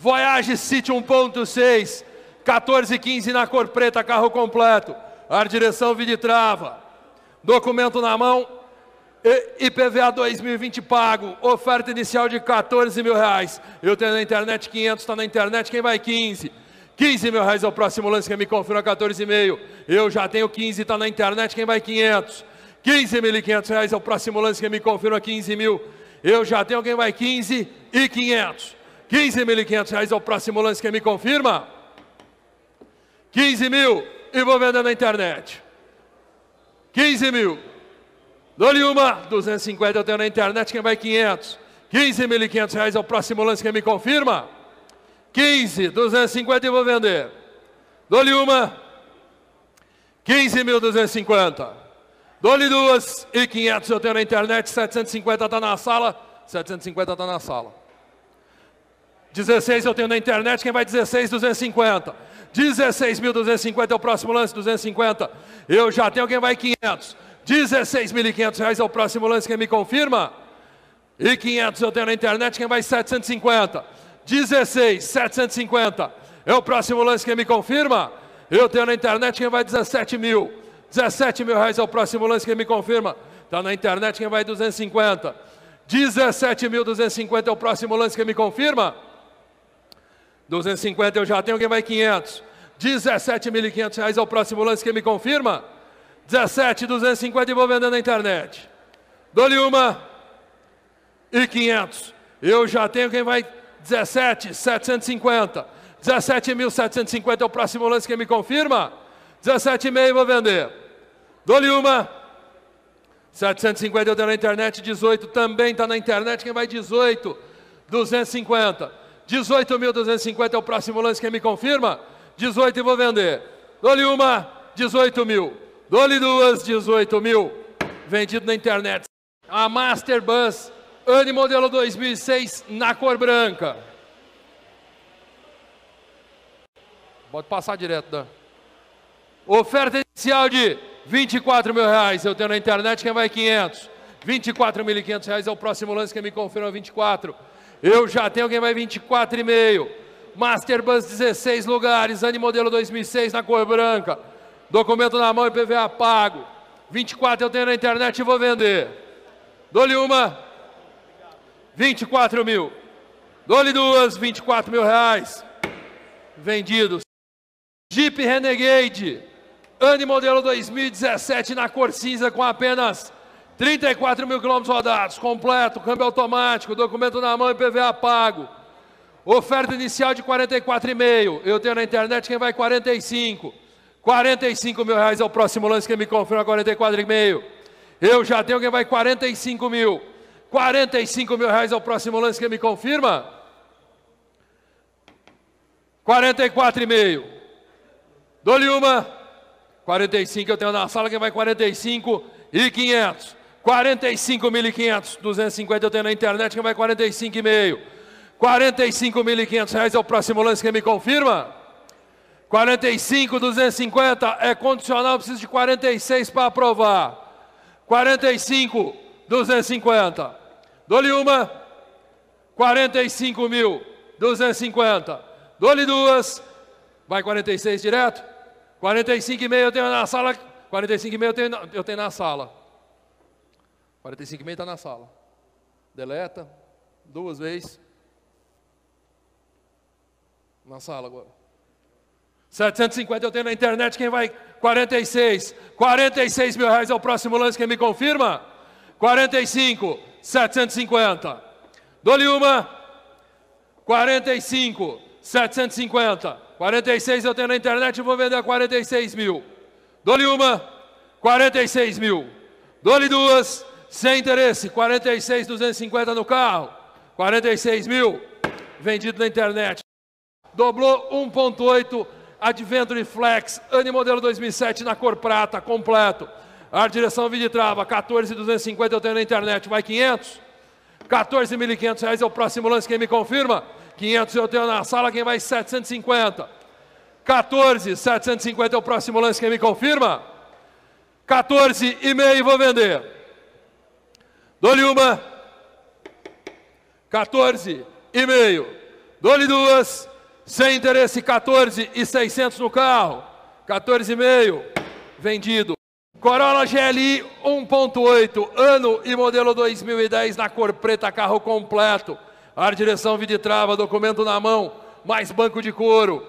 Voyage City 1.6, 14 e 15 na cor preta, carro completo. Ar direção viditrava. Documento na mão. IPVA 2020 pago, oferta inicial de 14 mil reais. Eu tenho na internet 500, está na internet quem vai 15. 15 mil reais é o próximo lance, quem me confirma 14,5. Eu já tenho 15, está na internet quem vai 500. 15.500 reais é o próximo lance, quem me confirma 15 mil. Eu já tenho quem vai 15 e 500. 15.500 reais ao é próximo lance, quem me confirma? 15 mil e vou vender na internet. 15 mil. Dou-lhe uma, 250 eu tenho na internet, quem vai 500? 15.500 reais ao é próximo lance, quem me confirma? 15, 250 eu vou vender. Dou-lhe uma, 15.250. Dou-lhe duas e 500 eu tenho na internet, 750 está na sala, 750 está na sala. 16 eu tenho na internet, quem vai 16, 250. 16.250 é o próximo lance, 250. Eu já tenho, quem vai 500. 16.500 reais é o próximo lance, quem me confirma? E 500 eu tenho na internet, quem vai 750. 16, 750 é o próximo lance, quem me confirma? Eu tenho na internet, quem vai 17 mil. 17 mil reais é o próximo lance, quem me confirma? Está na internet, quem vai 250. 17.250 é o próximo lance, quem me confirma? 250 eu já tenho, quem vai 500? 17.500 reais ao próximo lance, quem me confirma? 17, 250 e vou vendendo na internet. Dou-lhe uma e 500. Eu já tenho quem vai 17, 750. 17.750 é o próximo lance, quem me confirma? 17,5 é vou vender. Dou-lhe uma. 750 eu tenho na internet, 18 também está na internet, quem vai 18? 250. 18.250 é o próximo lance, quem me confirma? 18 e vou vender. Dou-lhe uma, 18 mil. Dou-lhe duas, 18 mil. Vendido na internet. A Master Bus, ano modelo 2006, na cor branca. Pode passar direto, Dan. Oferta inicial de 24 mil reais. Eu tenho na internet, quem vai 500. 24.500 reais é o próximo lance, quem me confirma 24. Eu já tenho quem vai 24 e meio. Masterbus 16 lugares, Ano modelo 2006 na cor branca. Documento na mão e PVA pago. 24 eu tenho na internet e vou vender. Dou-lhe uma, 24 mil. Dou-lhe duas, 24 mil reais. Vendidos. Jeep Renegade, Ano modelo 2017 na cor cinza com apenas 34 mil quilômetros rodados, completo, câmbio automático, documento na mão, e PVA pago. Oferta inicial de 44,5. Eu tenho na internet quem vai 45. 45 mil reais é o próximo lance que me confirma 44,5. Eu já tenho quem vai 45 mil. 45 mil reais é o próximo lance que me confirma. 44,5. Dou-lhe uma. 45 eu tenho na sala quem vai 45 e 500. 45.500, 250 eu tenho na internet, que vai 45,5. 45.500 é o próximo lance, que me confirma? 45, 250 é condicional, preciso de 46 para aprovar. 45, 250. Dou-lhe uma, 45 mil, 250. Dou-lhe duas, vai 46 direto. 45,5 eu tenho na sala, 45,5 eu eu tenho na sala. 45 mil está na sala. Deleta, duas vezes. Na sala agora. 750 eu tenho na internet, quem vai? 46. 46 mil reais é o próximo lance, quem me confirma? 45, 750. Dou-lhe uma. 45, 750. 46 eu tenho na internet, vou vender a 46 mil. Dou-lhe uma, 46 mil. Dou-lhe duas, sem interesse, 46,250 no carro, 46 mil vendido na internet. Dobrou 1,8 Adventure Flex, ano modelo 2007 na cor prata, completo. A direção Viditrava, 14,250 eu tenho na internet, vai 500? 14.500 reais é o próximo lance, quem me confirma? 500 eu tenho na sala, quem vai 750? 14, 750 é o próximo lance, quem me confirma? 14,5 vou vender. Dou-lhe uma. 14 e meio. Dou-lhe duas. Sem interesse, 14 e 600 no carro. 14 e meio. Vendido. Corolla GLI 1.8, ano e modelo 2010 na cor preta, carro completo. Ar direção trava, documento na mão, mais banco de couro.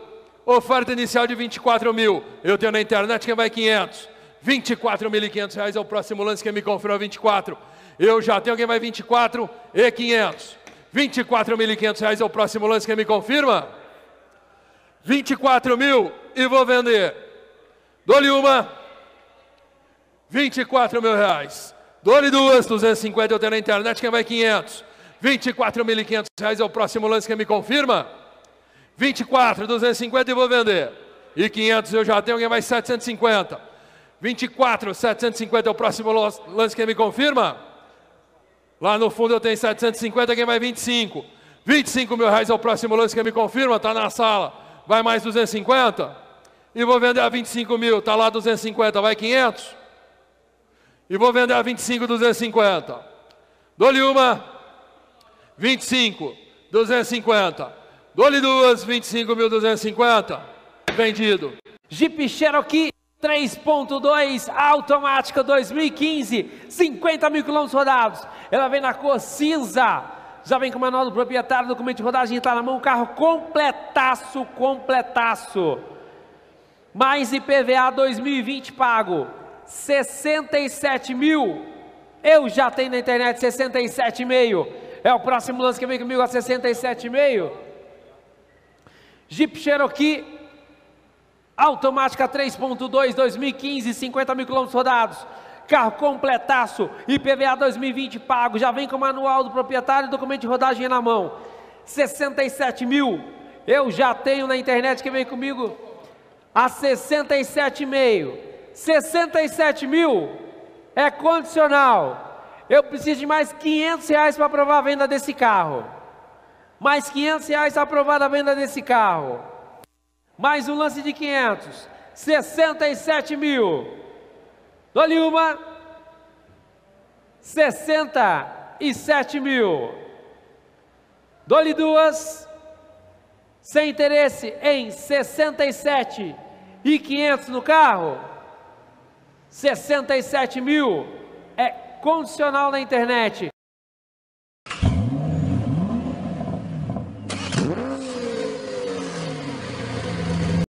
Oferta inicial de 24 mil. Eu tenho na internet quem vai 500. 24.500 reais é o próximo lance que me confirma 24. Eu já tenho, alguém vai 24 e 500. 24.500 reais é o próximo lance, quem me confirma? 24 mil e vou vender. Dou-lhe uma, 24 mil reais. Dou-lhe duas, 250 eu tenho na internet, quem vai 500? 24.500 reais é o próximo lance, quem me confirma? 24, 250 e vou vender. E 500 eu já tenho, alguém vai 750. 24, 750 é o próximo lance, quem me confirma? Lá no fundo eu tenho 750, quem vai 25? 25 mil reais é o próximo lance que me confirma, está na sala. Vai mais 250? E vou vender a 25 mil, está lá 250, vai 500? E vou vender a 25, 250. Dou-lhe uma, 25, 250. Dou-lhe duas, 250, Vendido. Jeep Cherokee 3.2 automática 2015, 50 mil quilômetros rodados. Ela vem na cor cinza, já vem com o manual do proprietário, documento de rodagem está na mão, carro completaço, completaço. Mais IPVA 2020 pago, 67 mil. Eu já tenho na internet 67,5. É o próximo lance que vem comigo a 67,5. Jeep Cherokee Automática 3.2 2015, 50 mil quilômetros rodados. Carro completaço, IPVA 2020 pago, já vem com o manual do proprietário e documento de rodagem na mão. 67 mil, eu já tenho na internet que vem comigo a 67,5. 67 mil é condicional. Eu preciso de mais 500 reais para aprovar a venda desse carro. Mais 500 reais para aprovar a venda desse carro mais um lance de 500, 67 mil. Dole uma, 67 mil. Dole duas, sem interesse em 67 e 500 no carro. 67 mil é condicional na internet.